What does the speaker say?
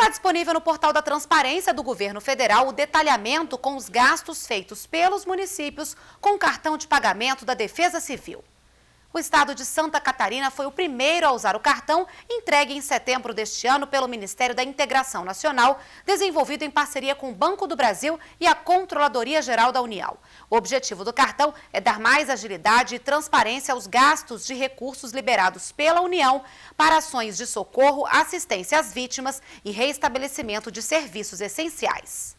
Está disponível no portal da Transparência do Governo Federal o detalhamento com os gastos feitos pelos municípios com o cartão de pagamento da Defesa Civil. O estado de Santa Catarina foi o primeiro a usar o cartão entregue em setembro deste ano pelo Ministério da Integração Nacional, desenvolvido em parceria com o Banco do Brasil e a Controladoria Geral da União. O objetivo do cartão é dar mais agilidade e transparência aos gastos de recursos liberados pela União para ações de socorro, assistência às vítimas e reestabelecimento de serviços essenciais.